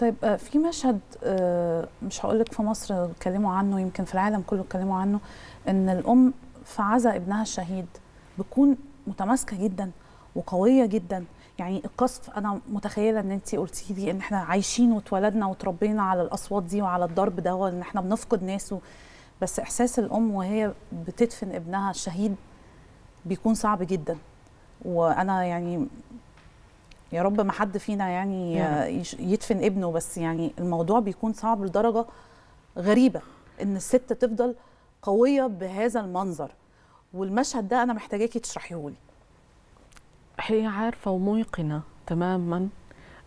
طيب آه، في مشهد آه، مش هقول لك في مصر اتكلموا عنه يمكن في العالم كله اتكلموا عنه ان الام في عزا ابنها الشهيد بتكون متماسكه جدا وقويه جدا يعني القصف انا متخيله ان انت قلتي لي ان احنا عايشين واتولدنا وتربينا على الاصوات دي وعلى الضرب ده وان احنا بنفقد ناس و... بس احساس الام وهي بتدفن ابنها الشهيد بيكون صعب جدا وانا يعني يا رب ما حد فينا يعني يدفن ابنه بس يعني الموضوع بيكون صعب لدرجه غريبه ان الست تفضل قويه بهذا المنظر والمشهد ده انا محتاجاكي تشرحيه لي هي عارفه وميقنه تماما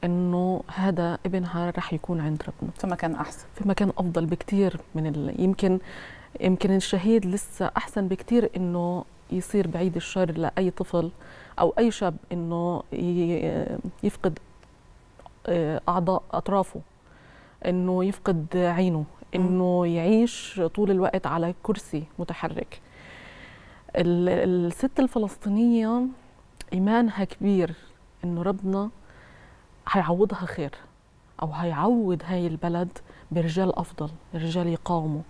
انه هذا ابنها رح يكون عند ربنا في مكان احسن في مكان افضل بكتير من ال... يمكن يمكن الشهيد لسه احسن بكتير انه يصير بعيد الشر لاي طفل او اي شاب انه يفقد آه، اعضاء اطرافه انه يفقد عينه انه يعيش طول الوقت على كرسي متحرك الست الفلسطينيه ايمانها كبير انه ربنا هيعوضها خير او هيعوض هاي البلد برجال افضل رجال يقاوموا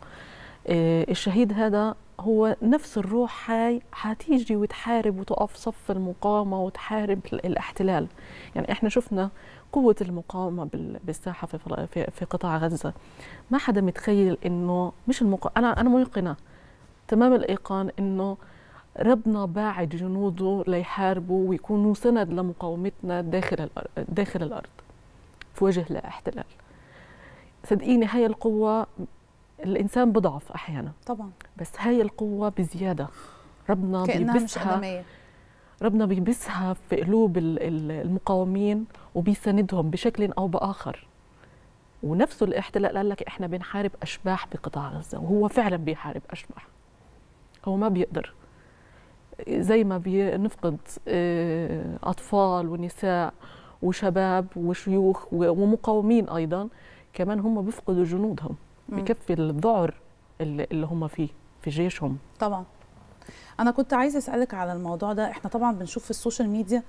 آه، الشهيد هذا هو نفس الروح هاي حتيجي وتحارب وتقف صف المقاومة وتحارب الاحتلال يعني احنا شفنا قوة المقاومة بالساحة في, في قطاع غزة ما حدا متخيل انه مش المقاومة انا انا ميقنة تمام الايقان انه ربنا باعت جنوده ليحاربوا ويكونوا سند لمقاومتنا داخل الأرض داخل الارض في وجه الاحتلال صدقيني هاي القوة الانسان بضعف احيانا طبعا بس هاي القوه بزياده ربنا بيبسها ربنا بيبسها في قلوب المقاومين وبيساندهم بشكل او باخر ونفسه الاحتلال قال لك احنا بنحارب اشباح بقطاع غزه وهو فعلا بيحارب اشباح هو ما بيقدر زي ما بنفقد آه، اطفال ونساء وشباب وشيوخ ومقاومين ايضا كمان هم بيفقدوا جنودهم بكفي الذعر اللي هم فيه في جيشهم طبعا انا كنت عايزه اسالك على الموضوع ده احنا طبعا بنشوف في السوشيال ميديا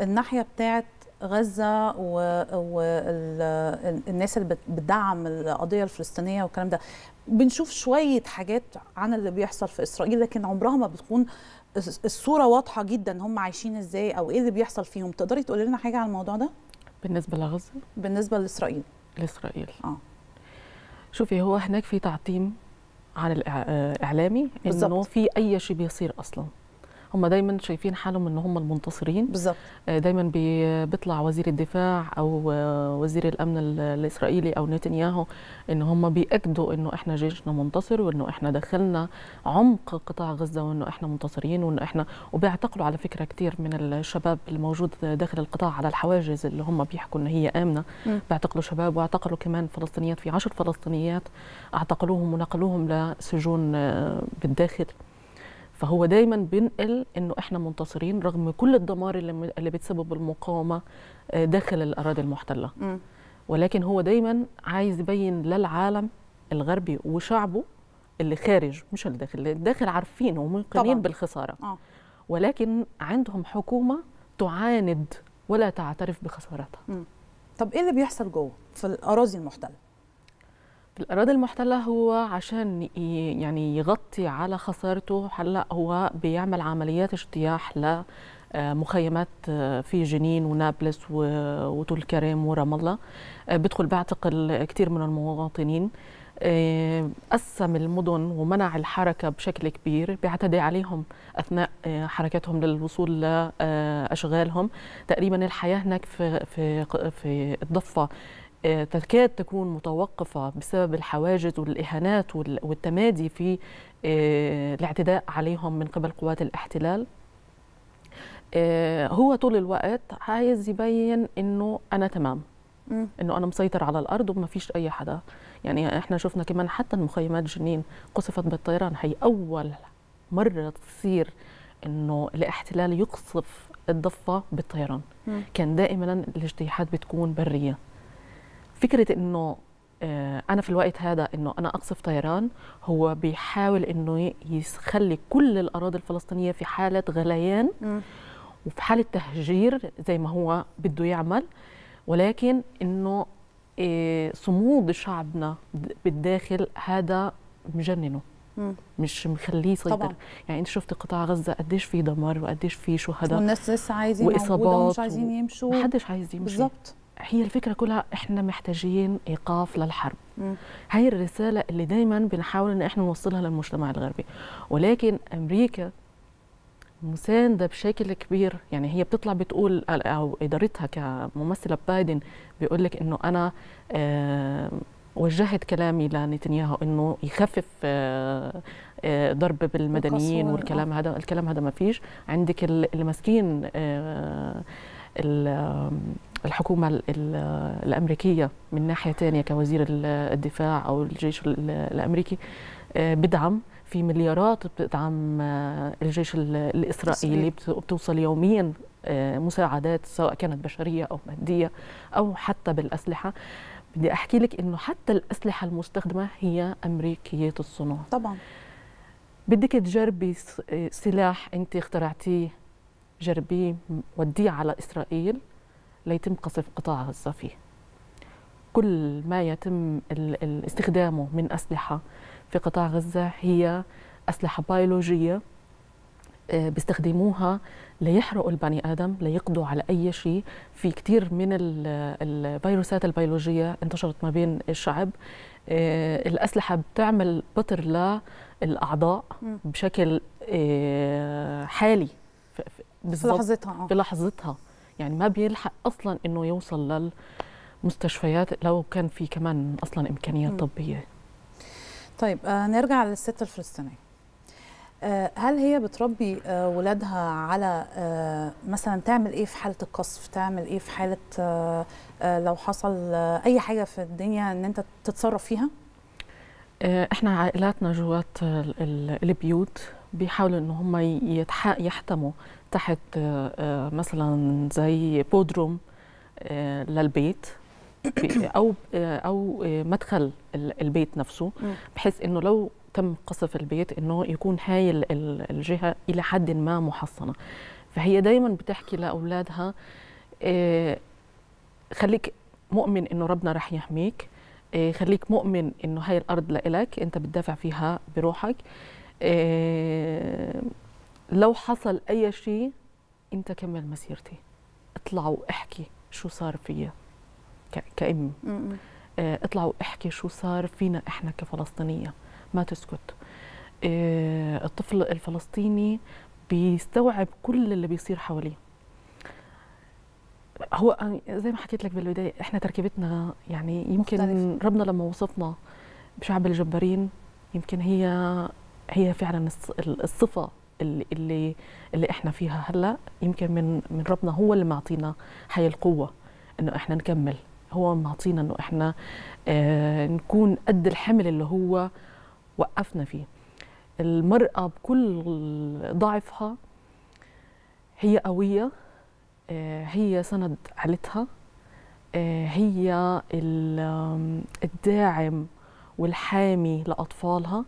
الناحيه بتاعه غزه والناس اللي بتدعم القضيه الفلسطينيه والكلام ده بنشوف شويه حاجات عن اللي بيحصل في اسرائيل لكن عمرها ما بتكون الصوره واضحه جدا هم عايشين ازاي او ايه اللي بيحصل فيهم تقدري تقولي لنا حاجه عن الموضوع ده بالنسبه لغزه بالنسبه لاسرائيل لاسرائيل اه شوفي هو هناك في تعطيم على الاعلامي آه، انه في اي شيء بيصير اصلا هم دايما شايفين حالهم ان هم المنتصرين بالظبط آه، دايما بيطلع وزير الدفاع او آه، وزير الامن الاسرائيلي او نتنياهو ان هم بيأكدوا انه احنا جيشنا منتصر وانه احنا دخلنا عمق قطاع غزه وانه احنا منتصرين وانه احنا وبيعتقلوا على فكره كثير من الشباب الموجود داخل القطاع على الحواجز اللي هم بيحكوا ان هي امنه بيعتقلوا شباب واعتقلوا كمان فلسطينيات في عشر فلسطينيات اعتقلوهم ونقلوهم لسجون آه، بالداخل فهو دايما بينقل انه احنا منتصرين رغم كل الدمار اللي, اللي بتسبب المقاومه آه، داخل الاراضي المحتله م. ولكن هو دايما عايز يبين للعالم الغربي وشعبه اللي خارج مش اللي داخل اللي داخل عارفين وموقنين بالخساره آه. ولكن عندهم حكومه تعاند ولا تعترف بخسارتها م. طب ايه اللي بيحصل جوه في الاراضي المحتله الأراضي المحتلة هو عشان يعني يغطي على خسارته هلا هو بيعمل عمليات اجتياح لمخيمات آه، آه، في جنين ونابلس وطول كرم ورام الله آه، بدخل بيعتقل كثير من المواطنين قسم المدن ومنع الحركة بشكل كبير بيعتدي عليهم أثناء حركتهم للوصول لأشغالهم تقريبا الحياة هناك في, في, في الضفة تكاد تكون متوقفة بسبب الحواجز والإهانات والتمادي في آه، الاعتداء عليهم من قبل قوات الاحتلال آه، هو طول الوقت عايز يبين انه انا تمام انه انا مسيطر على الارض وما فيش اي حدا يعني احنا شفنا كمان حتى المخيمات جنين قصفت بالطيران هي اول مره تصير انه الاحتلال يقصف الضفه بالطيران كان دائما الاجتياحات بتكون بريه فكره انه آه، انا في الوقت هذا انه انا اقصف طيران هو بيحاول انه يخلي كل الاراضي الفلسطينيه في حاله غليان م. وفي حاله تهجير زي ما هو بده يعمل ولكن انه آه، صمود شعبنا بالداخل هذا مجننه مم. مش مخليه يسيطر طبعا. يعني انت شفت قطاع غزه قديش في دمار وقديش في شهداء والناس لسه عايزين واصابات ومش عايزين يمشوا محدش عايز يمشي بالظبط هي الفكرة كلها احنا محتاجين ايقاف للحرب هاي الرسالة اللي دايما بنحاول ان احنا نوصلها للمجتمع الغربي ولكن امريكا مساندة بشكل كبير يعني هي بتطلع بتقول أو إدارتها كممثلة بايدن بيقول لك إنه أنا وجهت كلامي لنتنياهو إنه يخفف آه، آه، ضرب بالمدنيين والكلام آه. هذا الكلام هذا ما فيش عندك المسكين الحكومة الأمريكية من ناحية تانية كوزير الدفاع أو الجيش الأمريكي آه، بدعم في مليارات بتدعم آه، الجيش الإسرائيلي بتوصل يوميا آه، مساعدات سواء كانت بشرية أو مادية أو حتى بالأسلحة بدي أحكي لك إنه حتى الأسلحة المستخدمة هي أمريكية الصنع طبعا بدك تجربي سلاح أنت اخترعتيه جربيه وديه على إسرائيل ليتم قصف قطاع غزة فيه كل ما يتم استخدامه من أسلحة في قطاع غزة هي أسلحة بيولوجية آه، بيستخدموها ليحرقوا البني ادم ليقضوا على اي شيء في كثير من الفيروسات البيولوجيه انتشرت ما بين الشعب آه، الاسلحه بتعمل بطر للاعضاء بشكل آه، حالي في لحظتها في لحظتها يعني ما بيلحق اصلا انه يوصل للمستشفيات لو كان في كمان اصلا امكانيات طبيه طيب آه نرجع للست الفلسطينيه آه، هل هي بتربي آه، ولادها على آه، مثلا تعمل ايه في حاله القصف تعمل ايه في حاله لو حصل اي حاجه في الدنيا ان انت تتصرف فيها احنا عائلاتنا جوات البيوت بيحاولوا ان هم يحتموا تحت آه، آه، مثلا زي بودروم آه، للبيت او او مدخل البيت نفسه بحيث انه لو تم قصف البيت انه يكون هاي الجهه الى حد ما محصنه فهي دايما بتحكي لاولادها خليك مؤمن انه ربنا رح يحميك خليك مؤمن انه هاي الارض لإلك انت بتدافع فيها بروحك لو حصل اي شيء انت كمل مسيرتي اطلع واحكي شو صار فيا كأم آه، اطلع واحكي شو صار فينا احنا كفلسطينيه ما تسكت آه، الطفل الفلسطيني بيستوعب كل اللي بيصير حواليه هو زي ما حكيت لك بالبدايه احنا تركيبتنا يعني يمكن مختلف. ربنا لما وصفنا بشعب الجبارين يمكن هي هي فعلا الصفه اللي اللي, اللي احنا فيها هلا يمكن من من ربنا هو اللي معطينا هاي القوه انه احنا نكمل هو معطينا انه احنا آه نكون قد الحمل اللي هو وقفنا فيه المرأة بكل ضعفها هي قوية آه هي سند عائلتها آه هي الداعم والحامي لأطفالها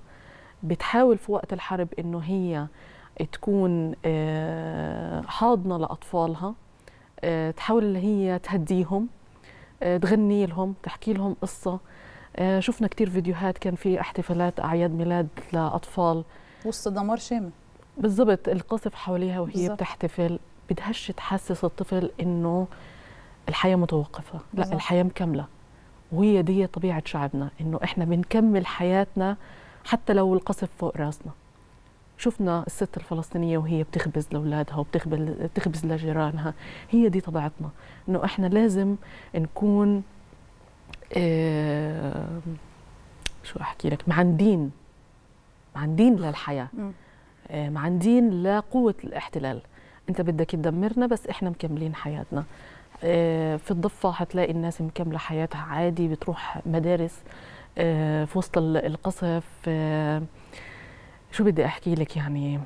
بتحاول في وقت الحرب انه هي تكون آه، حاضنه لاطفالها آه، تحاول اللي هي تهديهم آه، تغني لهم تحكي لهم قصه شفنا كثير فيديوهات كان في احتفالات اعياد ميلاد لاطفال وسط دمار شامل بالضبط القصف حواليها وهي بالزبط. بتحتفل بدهاش تحسس الطفل انه الحياه متوقفه بالزبط. لا الحياه مكمله وهي دي طبيعه شعبنا انه احنا بنكمل حياتنا حتى لو القصف فوق راسنا شفنا الست الفلسطينية وهي بتخبز لأولادها وبتخبز لجيرانها هي دي طبيعتنا إنه إحنا لازم نكون اه شو أحكي لك معندين معندين للحياة آه، معندين لقوة الاحتلال أنت بدك تدمرنا بس إحنا مكملين حياتنا آه، في الضفة حتلاقي الناس مكملة حياتها عادي بتروح مدارس آه، في وسط القصف آه، شو بدي احكي لك يعني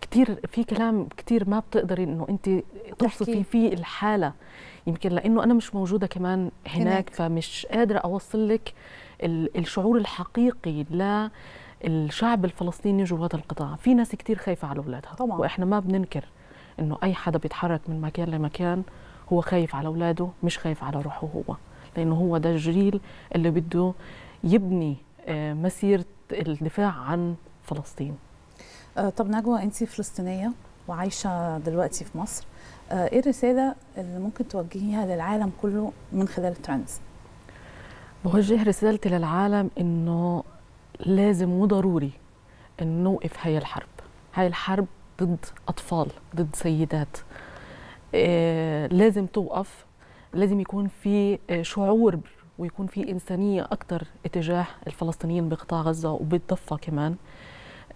كثير في كلام كثير ما بتقدري انه انت توصفي فيه الحاله يمكن لانه انا مش موجوده كمان هناك, هناك. فمش قادره اوصل لك الشعور الحقيقي للشعب الفلسطيني جوات القطاع في ناس كثير خايفه على اولادها طبعا واحنا ما بننكر انه اي حدا بيتحرك من مكان لمكان هو خايف على اولاده مش خايف على روحه هو لانه هو ده الجيل اللي بده يبني آه، مسيره الدفاع عن فلسطين آه، طب نجوى انت فلسطينيه وعايشه دلوقتي في مصر آه، ايه الرساله اللي ممكن توجهيها للعالم كله من خلال ترانز؟ بوجه رسالتي للعالم انه لازم وضروري ان نوقف هاي الحرب هاي الحرب ضد اطفال ضد سيدات إيه لازم توقف لازم يكون في آه، شعور ويكون في إنسانية أكثر اتجاه الفلسطينيين بقطاع غزة وبالضفة كمان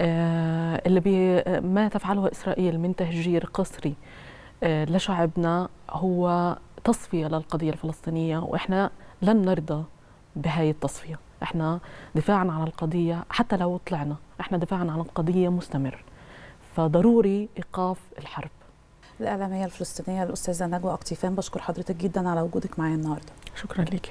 آه، اللي بي ما تفعله إسرائيل من تهجير قسري آه، لشعبنا هو تصفية للقضية الفلسطينية وإحنا لن نرضى بهاي التصفية إحنا دفاعا عن القضية حتى لو طلعنا إحنا دفاعا عن القضية مستمر فضروري إيقاف الحرب الإعلامية الفلسطينية الأستاذة نجوى أقتيفان بشكر حضرتك جدا على وجودك معايا النهاردة شكرا ليكي